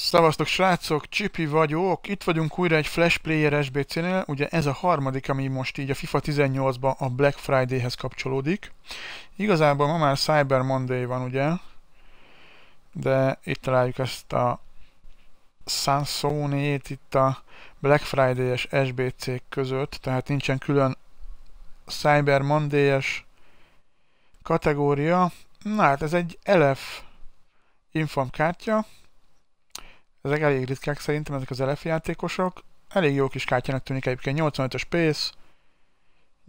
Szavaztok srácok, Csipi vagyok, itt vagyunk újra egy Flash Player SBC-nél, ugye ez a harmadik, ami most így a FIFA 18-ba a Black Friday-hez kapcsolódik. Igazából ma már Cyber Monday van ugye, de itt találjuk ezt a Sansonét itt a Black Friday-es SBC között, tehát nincsen külön Cyber Monday-es kategória. Na hát ez egy LF Infam kártya, ezek elég ritkák szerintem ezek az elefi játékosok. Elég jó kis kártyának tűnik egyébként. 85-ös pace,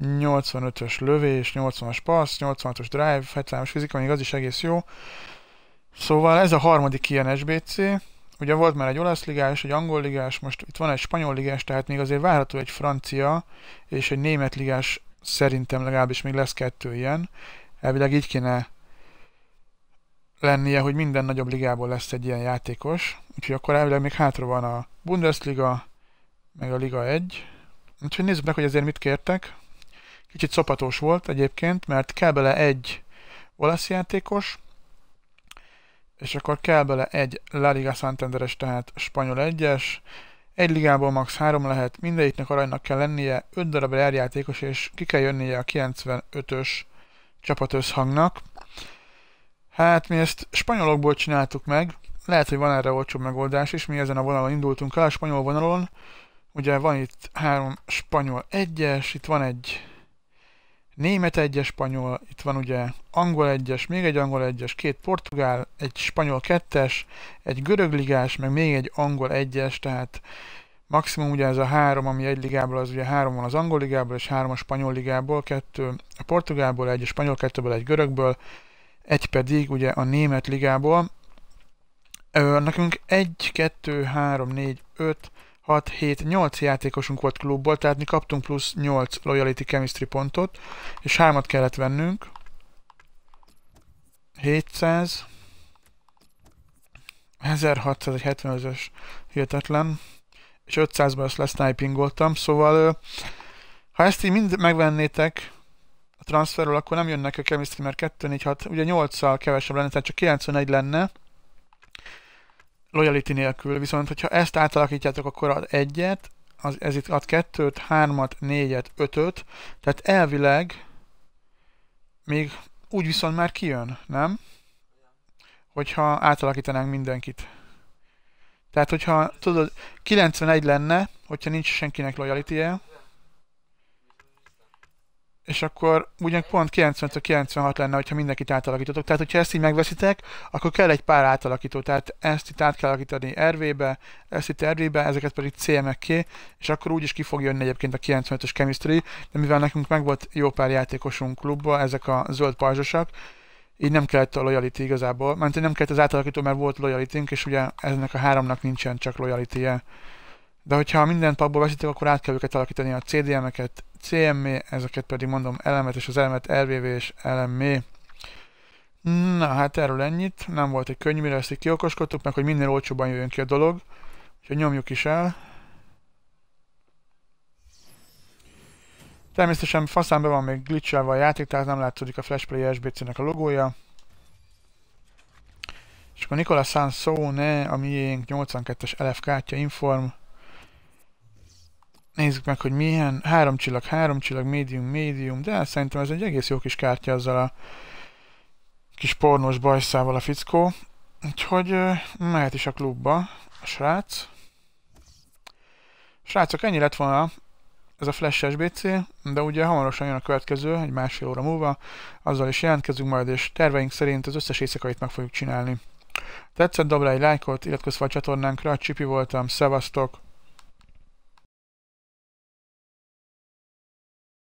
85-ös lövés, 80-as passz, 86-os drive, 73-as fizika, még az is egész jó. Szóval ez a harmadik ilyen SBC. Ugye volt már egy olasz ligás, egy angol ligás, most itt van egy spanyol ligás, tehát még azért várható egy francia és egy német ligás szerintem legalábbis még lesz kettő ilyen. Elvileg így kéne lennie, hogy minden nagyobb ligából lesz egy ilyen játékos, úgyhogy akkor elvileg még hátra van a Bundesliga, meg a Liga 1. Úgyhogy nézzük meg, hogy ezért mit kértek. Kicsit szopatos volt egyébként, mert kell bele egy olasz játékos, és akkor kell bele egy La Liga Santanderes, tehát spanyol egyes. egy ligából max. 3 lehet, mindegyiknek aranynak kell lennie, 5 darab játékos, és ki kell jönnie a 95-ös csapatösszhangnak. Hát mi ezt spanyolokból csináltuk meg, lehet, hogy van erre olcsóbb megoldás is, mi ezen a vonalon indultunk el, a spanyol vonalon, ugye van itt három spanyol egyes, itt van egy német egyes spanyol, itt van ugye angol egyes, még egy angol egyes, két portugál, egy spanyol kettes, egy görög ligás, meg még egy angol egyes, tehát maximum ugye ez a három, ami egy ligából, az ugye három van az angol ligából, és három a spanyol ligából, kettő a portugálból, egy a spanyol kettőből, egy görögből, egy pedig ugye a német ligából. Ö, nekünk 1, 2, 3, 4, 5, 6, 7, 8 játékosunk volt klubból, tehát mi kaptunk plusz 8 loyalty chemistry pontot, és 3-at kellett vennünk. 700, 1675-ös hihetetlen, és 500-ban ezt lesznipingoltam, szóval ö, ha ezt így mind megvennétek, transferről, akkor nem jönnek a chemistry, mert 2 4 6, ugye 8-szal kevesebb lenne, tehát csak 91 lenne loyalty nélkül, viszont hogyha ezt átalakítjátok, akkor ad egyet, az, ez itt ad kettőt, hármat, négyet, ötöt, tehát elvileg még úgy viszont már kijön, nem? Hogyha átalakítanánk mindenkit. Tehát, hogyha tudod, 91 lenne, hogyha nincs senkinek lojalitie, és akkor ugyan pont 95-96 lenne, hogyha mindenkit átalakítotok. Tehát, hogyha ezt így megveszitek, akkor kell egy pár átalakító. Tehát ezt itt át kell alakítani RV-be, ezt itt RV-be, ezeket pedig ki, és akkor úgy is ki fog jönni egyébként a 95-ös chemistry, de mivel nekünk megvolt jó pár játékosunk klubba, ezek a zöld pajzsosak, így nem kellett a loyalty igazából, mert nem kellett az átalakító, mert volt loyalty és ugye ennek a háromnak nincsen csak loyalty -je. De hogyha minden pakból veszitek, akkor át kell őket alakítani a CDM-eket, CMM, e, ezeket pedig mondom elemet és az elemet LVV és LMM e. Na hát erről ennyit, nem volt egy könnyű, mire ezt így kiokoskodtuk, meg hogy minél olcsóban jöjjön ki a dolog, úgyhogy nyomjuk is el. Természetesen faszán be van még glitchelve a játék, tehát nem látszódik a Flashplay SBC-nek a logója. És akkor Nikola Sansone, a miénk 82-es LF kártya inform. Nézzük meg, hogy milyen. Három csillag, három csillag, médium, médium. De szerintem ez egy egész jó kis kártya azzal a kis pornós bajszával a fickó. Úgyhogy mehet is a klubba a srác. Srácok, ennyi lett volna ez a Flash SBC, de ugye hamarosan jön a következő, egy másfél óra múlva, azzal is jelentkezünk majd, és terveink szerint az összes éjszakait meg fogjuk csinálni. Tetszett, dobd egy lájkot, iratkozz fel a csatornánkra, Csipi voltam, szevasztok!